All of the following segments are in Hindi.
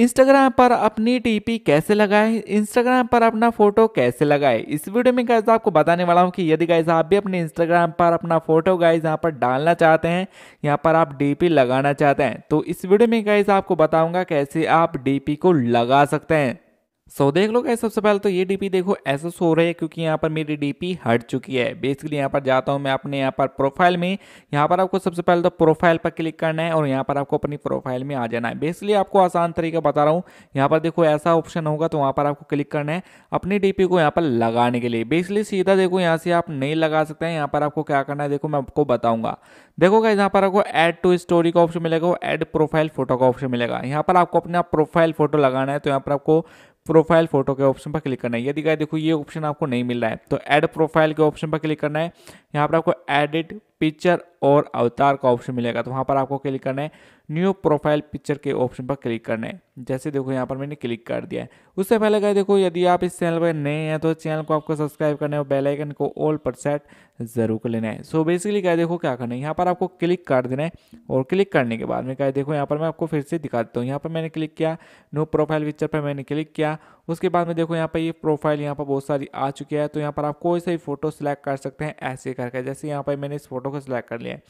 इंस्टाग्राम पर अपनी टीपी कैसे लगाएं इंस्टाग्राम पर अपना फोटो कैसे लगाएं इस वीडियो में गाइज आपको बताने वाला हूं कि यदि गाइज आप भी अपने इंस्टाग्राम पर अपना फोटो गाइज यहां पर डालना चाहते हैं यहां पर आप डीपी लगाना चाहते हैं तो इस वीडियो में गाइज आपको बताऊंगा कैसे आप डीपी को लगा सकते हैं सो so, देख लो गए सबसे पहले तो ये डीपी देखो ऐसे सो रहे है क्योंकि यहाँ पर मेरी डीपी हट चुकी है बेसिकली यहाँ पर जाता हूँ मैं अपने यहाँ पर प्रोफाइल में यहाँ पर आपको सबसे पहले तो प्रोफाइल पर क्लिक करना है और यहाँ पर आपको अपनी प्रोफाइल में आ जाना है बेसिकली आपको आसान तरीका बता रहा हूँ यहाँ पर देखो ऐसा ऑप्शन होगा तो वहाँ पर आपको क्लिक करना है अपनी डी को यहाँ पर लगाने के लिए बेसिकली सीधा देखो यहाँ से आप नहीं लगा सकते हैं यहाँ पर आपको क्या करना है देखो मैं आपको बताऊँगा देखो गए यहाँ पर आपको एड टू स्टोरी का ऑप्शन मिलेगा एड प्रोफाइल फोटो का ऑप्शन मिलेगा यहाँ पर आपको अपना प्रोफाइल फोटो लगाना है तो यहाँ पर आपको प्रोफाइल फोटो के ऑप्शन पर क्लिक करना है यदि गाय देखो ये ऑप्शन आपको नहीं मिल रहा है तो ऐड प्रोफाइल के ऑप्शन पर क्लिक करना है यहाँ पर आपको एडिट पिक्चर और अवतार का ऑप्शन मिलेगा तो वहाँ पर आपको क्लिक करना है न्यू प्रोफाइल पिक्चर के ऑप्शन पर क्लिक करना है जैसे देखो यहाँ पर मैंने क्लिक कर दिया है उससे पहले गए देखो यदि आप इस चैनल पर नए हैं तो चैनल को आपको सब्सक्राइब करना है और बेलाइकन को ऑल पर सेट जरूर कर लेना है सो बेसिकली क्या देखो क्या करना है यहाँ पर आपको क्लिक कर देना है और क्लिक करने के बाद में गए देखो यहाँ पर मैं आपको फिर से दिखा देता हूँ यहाँ पर मैंने क्लिक किया न्यू प्रोफाइल पिक्चर पर मैंने क्लिक किया उसके बाद में देखो यहाँ पर ये यह प्रोफाइल यहाँ पर बहुत सारी आ चुकी है तो यहाँ पर आप कोई सा भी फोटो सिलेक्ट कर सकते हैं ऐसे करके जैसे यहाँ पर मैंने इस फोटो को सिलेक्ट कर लिया है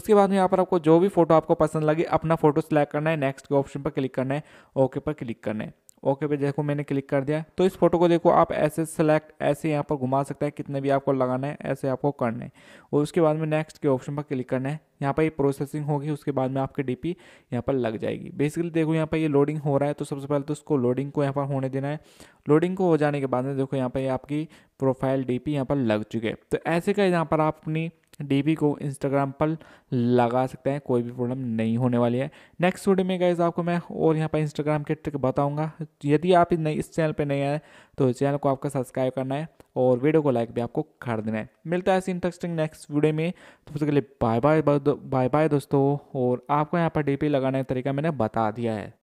उसके बाद में यहाँ पर आपको जो भी फोटो आपको पसंद लगे अपना फोटो सिलेक्ट करना है नेक्स्ट के ऑप्शन पर क्लिक करना है ओके पर क्लिक करना है ओके पे देखो मैंने क्लिक कर दिया तो इस फोटो को देखो आप ऐसे सेलेक्ट ऐसे यहाँ पर घुमा सकते हैं कितने भी आपको लगाना है ऐसे आपको करना है और उसके बाद में नेक्स्ट के ऑप्शन पर क्लिक करना है यहाँ पर ये प्रोसेसिंग होगी उसके बाद में आपकी डी पी यहाँ पर लग जाएगी बेसिकली देखो यहाँ पर ये लोडिंग हो रहा है तो सबसे पहले तो उसको लोडिंग को यहाँ पर होने देना है लोडिंग को हो जाने के बाद में देखो यहाँ पर ये आपकी प्रोफाइल डी पी यहाँ पर लग चुके हैं तो ऐसे का यहाँ पर आप अपनी डी को इंस्टाग्राम पर लगा सकते हैं कोई भी प्रॉब्लम नहीं होने वाली है नेक्स्ट वीडियो में गाइज आपको मैं और यहाँ पर इंस्टाग्राम के ट्रिक बताऊँगा यदि आप इस चैनल पर नए आए तो चैनल को आपका सब्सक्राइब करना है और वीडियो को लाइक भी आपको कर देना है मिलता है ऐसी इंटरेस्टिंग नेक्स्ट वीडियो में तो उसके लिए बाय बाय बाय बाय दोस्तों और आपको यहाँ पर डी लगाने का तरीका मैंने बता दिया है